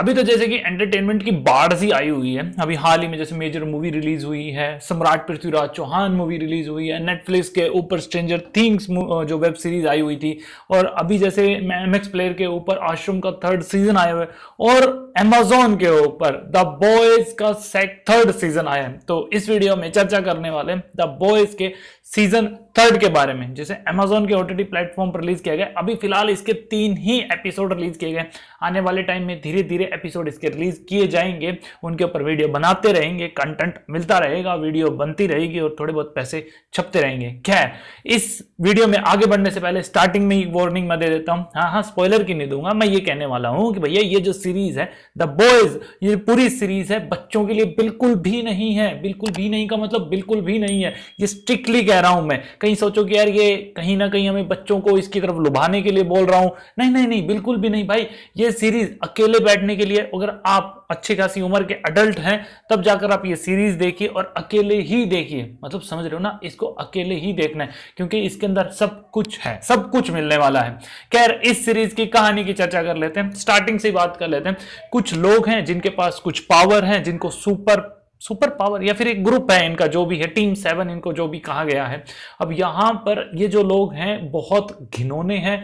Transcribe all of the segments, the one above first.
अभी तो जैसे कि एंटरटेनमेंट की बाढ़ सी आई हुई है अभी हाल ही में जैसे मेजर मूवी रिलीज हुई है सम्राट पृथ्वीराज चौहान मूवी रिलीज हुई है नेटफ्लिक्स के ऊपर स्ट्रेंजर थिंग्स जो वेब सीरीज आई हुई थी और अभी जैसे एम एक्स प्लेयर के ऊपर आश्रम का थर्ड सीजन आया हुआ है और एमेजोन के ऊपर द बॉयज का सेक थर्ड सीजन आया है तो इस वीडियो में चर्चा करने वाले द बॉयज के सीजन थर्ड के बारे में जिसे अमेजोन के ओटीटी प्लेटफॉर्म पर रिलीज किया गया अभी फिलहाल इसके तीन ही एपिसोड रिलीज किए गए आने वाले टाइम में धीरे धीरे एपिसोड इसके रिलीज किए जाएंगे उनके ऊपर वीडियो बनाते रहेंगे कंटेंट मिलता रहेगा वीडियो बनती रहेगी और थोड़े बहुत पैसे छपते रहेंगे खैर इस वीडियो में आगे बढ़ने से पहले स्टार्टिंग में एक वार्निंग मैं दे देता हूँ हाँ हाँ स्पॉयलर की नहीं दूंगा मैं ये कहने वाला हूँ कि भैया ये जो सीरीज है द बॉयज ये पूरी सीरीज है बच्चों के लिए बिल्कुल भी नहीं है बिल्कुल भी नहीं का मतलब बिल्कुल भी नहीं है ये स्ट्रिक्टली कह रहा हूं मैं कहीं सोचो कि यार ये कहीं ना कहीं हमें बच्चों को इसकी तरफ लुभाने के लिए बोल रहा हूं नहीं नहीं नहीं बिल्कुल भी नहीं भाई ये सीरीज अकेले बैठने के लिए अगर आप अच्छी खासी उम्र के अडल्ट हैं तब जाकर आप ये सीरीज देखिए और अकेले ही देखिए मतलब समझ रहे हो ना इसको अकेले ही देखना है क्योंकि इसके अंदर सब कुछ है सब कुछ मिलने वाला है खैर इस सीरीज की कहानी की चर्चा कर लेते हैं स्टार्टिंग से बात कर लेते हैं कुछ लोग हैं जिनके पास कुछ पावर है जिनको सुपर सुपर पावर या फिर एक ग्रुप है इनका जो भी है टीम सेवन इनको जो भी कहा गया है अब यहां पर ये जो लोग हैं बहुत घिनौने हैं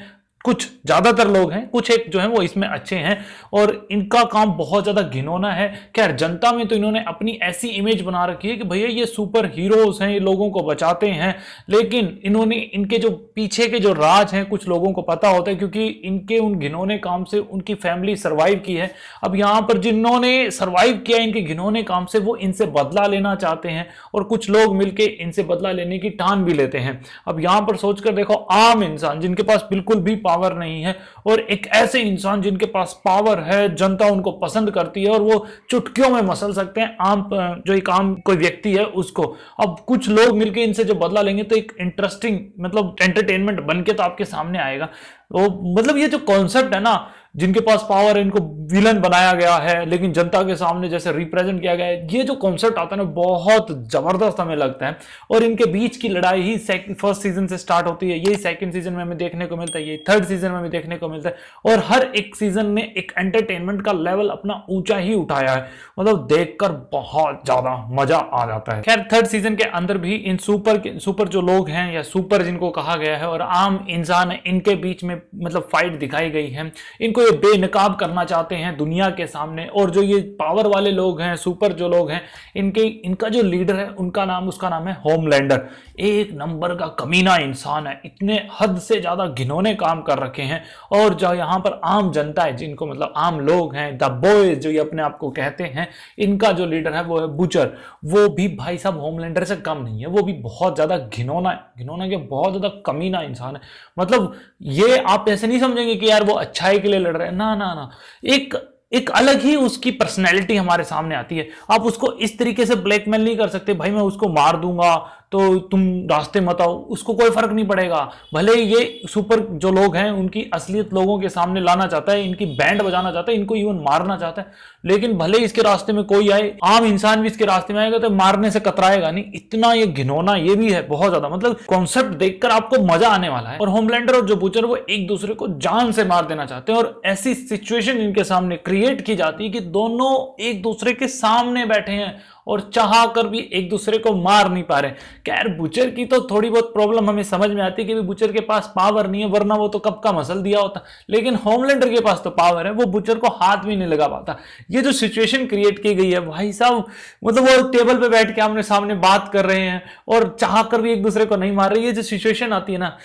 कुछ ज्यादातर लोग हैं कुछ एक जो है वो इसमें अच्छे हैं और इनका काम बहुत ज्यादा घिनौना है खैर जनता में तो इन्होंने अपनी ऐसी इमेज बना रखी है कि भैया ये सुपर हीरोज हैं ये लोगों को बचाते हैं लेकिन इन्होंने इनके जो पीछे के जो राज हैं कुछ लोगों को पता होता है क्योंकि इनके उन घिनौने काम से उनकी फैमिली सर्वाइव की है अब यहाँ पर जिन्होंने सर्वाइव किया इनके घिनौने काम से वो इनसे बदला लेना चाहते हैं और कुछ लोग मिलकर इनसे बदला लेने की ठान भी लेते हैं अब यहाँ पर सोचकर देखो आम इंसान जिनके पास बिल्कुल भी पावर नहीं है और एक ऐसे इंसान जिनके पास पावर है जनता उनको पसंद करती है और वो चुटकियों में मसल सकते हैं आम जो एक आम कोई व्यक्ति है उसको अब कुछ लोग मिलकर इनसे जो बदला लेंगे तो एक इंटरेस्टिंग मतलब एंटरटेनमेंट बन के तो आपके सामने आएगा वो मतलब ये जो कॉन्सेप्ट है ना जिनके पास पावर है इनको विलन बनाया गया है लेकिन जनता के सामने जैसे रिप्रेजेंट किया गया है ये जो कॉन्सेप्ट आता है ना बहुत जबरदस्त हमें लगता है और इनके बीच की लड़ाई ही फर्स्ट सीजन से स्टार्ट होती है यही सेकंड सीजन में हमें देखने को मिलता है यही थर्ड सीजन में हमें देखने को मिलता है और हर एक सीजन ने एक एंटरटेनमेंट का लेवल अपना ऊंचा ही उठाया है मतलब देखकर बहुत ज्यादा मजा आ जाता है खैर थर्ड सीजन के अंदर भी इन सुपर सुपर जो लोग हैं या सुपर जिनको कहा गया है और आम इंसान इनके बीच में में मतलब फाइट दिखाई गई है इनको ये बेनकाब करना चाहते हैं दुनिया के सामने और जो ये पावर वाले लोग हैं सुपर जो लोग हैं इनके इनका जो लीडर है उनका नाम उसका नाम है होमलैंडर एक नंबर का कमीना इंसान है इतने हद से ज़्यादा घिनौने काम कर रखे हैं और जो यहाँ पर आम जनता है जिनको मतलब आम लोग हैं द बॉयज जो ये अपने आप को कहते हैं इनका जो लीडर है वो है बुचर वो भी भाई साहब होमलैंडर से कम नहीं है वो भी बहुत ज़्यादा घिनौना घिनौना के बहुत ज़्यादा कमीना इंसान है मतलब ये आप ऐसे नहीं समझेंगे कि यार वो अच्छाई के लिए लड़ रहे हैं ना ना ना एक एक अलग ही उसकी पर्सनैलिटी हमारे सामने आती है आप उसको इस तरीके से ब्लैकमेल नहीं कर सकते भाई मैं उसको मार दूंगा तो तुम रास्ते मत आओ उसको कोई फर्क नहीं पड़ेगा भले ही ये सुपर जो लोग हैं उनकी असलियत लोगों के सामने लाना चाहता है इनकी बैंड बजाना चाहता है इनको इवन मारना चाहता है लेकिन भले ही इसके रास्ते में कोई आए आम इंसान भी इसके रास्ते में आएगा तो मारने से कतराएगा नहीं इतना ये घिनौना ये भी है बहुत ज्यादा मतलब कॉन्सेप्ट देखकर आपको मजा आने वाला है और होमलैंडर और जो बुचर वो एक दूसरे को जान से मार देना चाहते हैं और ऐसी सिचुएशन इनके सामने क्रिएट की जाती है कि दोनों एक दूसरे के सामने बैठे हैं और चाह कर भी एक दूसरे को मार नहीं पा रहे खैर बुचर की तो थोड़ी बहुत प्रॉब्लम हमें समझ में आती है कि बुचर के पास पावर नहीं है वरना वो तो कब का मसल दिया होता लेकिन होमलैंडर के पास तो पावर है वो बुचर को हाथ भी नहीं लगा पाता ये जो सिचुएशन क्रिएट की गई है भाई साहब मतलब वो टेबल पर बैठ के आमने सामने बात कर रहे हैं और चाह कर भी एक दूसरे को नहीं मार रहे ये जो सिचुएशन आती है ना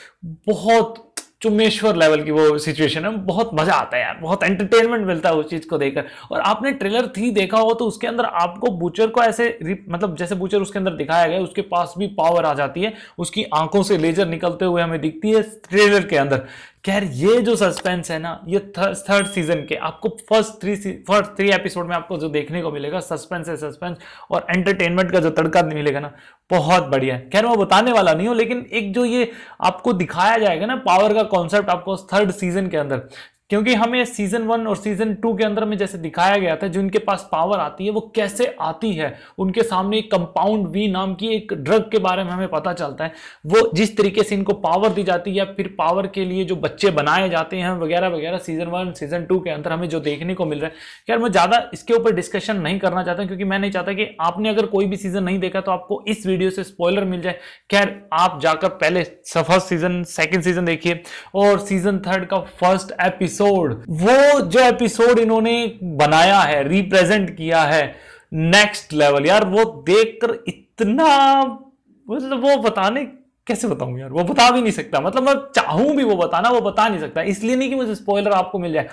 बहुत चुम्बेश्वर लेवल की वो सिचुएशन है बहुत मजा आता है यार बहुत एंटरटेनमेंट मिलता है उस चीज को देखकर और आपने ट्रेलर थ्री देखा हो तो उसके अंदर आपको बूचर को ऐसे मतलब जैसे बूचर उसके अंदर दिखाया गया उसके पास भी पावर आ जाती है उसकी आंखों से लेजर निकलते हुए हमें दिखती है ट्रेलर के अंदर खैर ये जो सस्पेंस है ना ये थर्ड सीजन के आपको first three first three episode में आपको जो देखने को मिलेगा सस्पेंस है सस्पेंस और एंटरटेनमेंट का जो तड़का मिलेगा ना बहुत बढ़िया है खैर मैं बताने वाला नहीं हूँ लेकिन एक जो ये आपको दिखाया जाएगा ना पावर का कॉन्सेप्ट आपको थर्ड सीजन के अंदर क्योंकि हमें सीजन वन और सीजन टू के अंदर में जैसे दिखाया गया था जिनके पास पावर आती है वो कैसे आती है उनके सामने एक कंपाउंड वी नाम की एक ड्रग के बारे में हमें पता चलता है वो जिस तरीके से इनको पावर दी जाती है या फिर पावर के लिए जो बच्चे बनाए जाते हैं वगैरह वगैरह सीजन वन सीजन टू के अंदर हमें जो देखने को मिल रहा है खैर मैं ज़्यादा इसके ऊपर डिस्कशन नहीं करना चाहता क्योंकि मैं नहीं चाहता कि आपने अगर कोई भी सीजन नहीं देखा तो आपको इस वीडियो से स्पॉयलर मिल जाए खैर आप जाकर पहले फर्स्ट सीजन सेकेंड सीजन देखिए और सीजन थर्ड का फर्स्ट एपिसोड एपिसोड वो जो एपिसोड इन्होंने बनाया है रिप्रेजेंट किया है नेक्स्ट लेवल यार वो देखकर इतना मतलब वो बताने कैसे बताऊं यार वो बता भी नहीं सकता मतलब मैं चाहूं भी वो बताना वो बता नहीं सकता इसलिए नहीं कि मुझे स्पॉइलर आपको मिल जाए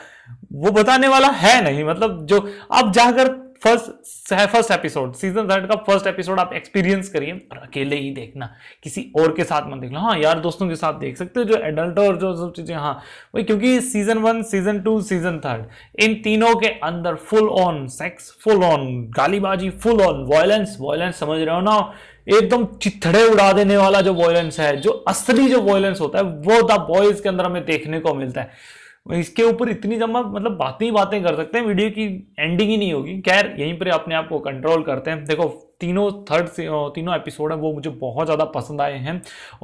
वो बताने वाला है नहीं मतलब जो आप जाकर first first episode season third का फर्स्ट एपिसोड आप एक्सपीरियंस करिए और अकेले ही देखना किसी और के साथ मत देखना हाँ यार दोस्तों के साथ देख सकते हो जो एडल्ट और जो सब चीज़ें हाँ वही क्योंकि season one season two season third इन तीनों के अंदर full on sex full on गालीबाजी फुल ऑन वॉयलेंस वॉयलेंस समझ रहे हो ना एकदम चिथड़े उड़ा देने वाला जो वॉयलेंस है जो असली जो वॉयलेंस होता है वो द बॉयज के अंदर हमें देखने को मिलता है इसके ऊपर इतनी जमा मतलब बातें ही बातें कर सकते हैं वीडियो की एंडिंग ही नहीं होगी खैर यहीं पर अपने आप को कंट्रोल करते हैं देखो तीनों थर्ड तीनों एपिसोड हैं वो मुझे बहुत ज़्यादा पसंद आए हैं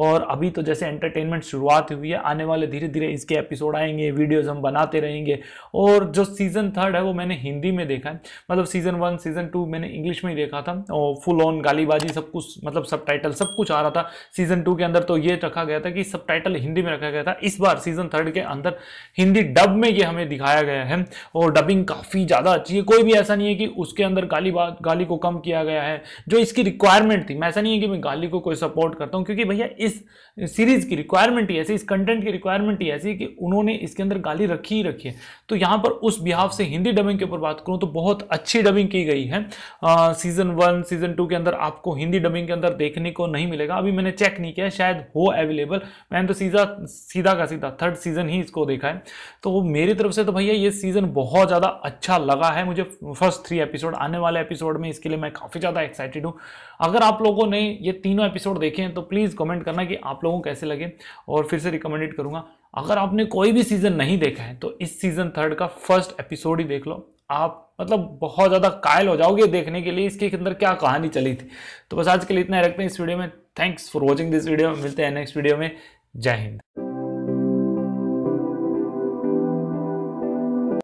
और अभी तो जैसे एंटरटेनमेंट शुरुआत हुई है आने वाले धीरे धीरे इसके एपिसोड आएंगे वीडियोज़ हम बनाते रहेंगे और जो सीज़न थर्ड है वो मैंने हिंदी में देखा है मतलब सीज़न वन सीज़न टू मैंने इंग्लिश में ही देखा था और फुल ऑन गालीबाजी सब कुछ मतलब सब टाइटल सब कुछ आ रहा था सीज़न टू के अंदर तो ये रखा गया था कि सब टाइटल हिंदी में रखा गया था इस बार सीज़न थर्ड के अंदर हिंदी डब में ये हमें दिखाया गया है और डबिंग काफ़ी ज़्यादा अच्छी है कोई भी ऐसा नहीं है कि उसके अंदर गाली गाली को कम किया गया है जो इसकी रिक्वायरमेंट थी मैं ऐसा नहीं है कि मैं गाली को कोई सपोर्ट करता हूँ क्योंकि भैया इस सीरीज की रिक्वायरमेंट ही ऐसी इस कंटेंट की रिक्वायरमेंट ही ऐसी कि उन्होंने इसके अंदर गाली रखी ही रखी है तो यहाँ पर उस बिहाव से हिंदी डबिंग के ऊपर बात करूँ तो बहुत अच्छी डबिंग की गई है आ, सीजन वन सीजन टू के अंदर आपको हिंदी डबिंग के अंदर देखने को नहीं मिलेगा अभी मैंने चेक नहीं किया शायद हो अवेलेबल मैंने तो सीधा सीधा का सीधा थर्ड सीजन ही इसको देखा है तो मेरी तरफ से तो भैया ये सीजन बहुत ज़्यादा अच्छा लगा है मुझे फर्स्ट थ्री एपिसोड आने वाले एपिसोड में इसके लिए मैं काफ़ी ज़्यादा एक्साइटेड हूँ अगर आप लोगों ने ये तीनों एपिसोड देखे हैं तो प्लीज़ कमेंट करना कि आप लोगों को कैसे लगे और फिर से रिकमेंडेड करूँगा अगर आपने कोई भी सीज़न नहीं देखा है तो इस सीज़न थर्ड का फर्स्ट एपिसोड ही देख लो आप मतलब बहुत ज़्यादा कायल हो जाओगे देखने के लिए इसके अंदर क्या कहानी चली थी तो बस आज के लिए इतना रखते हैं इस वीडियो में thanks for watching this video मिलते हैं नेक्स्ट वीडियो में जय हिंद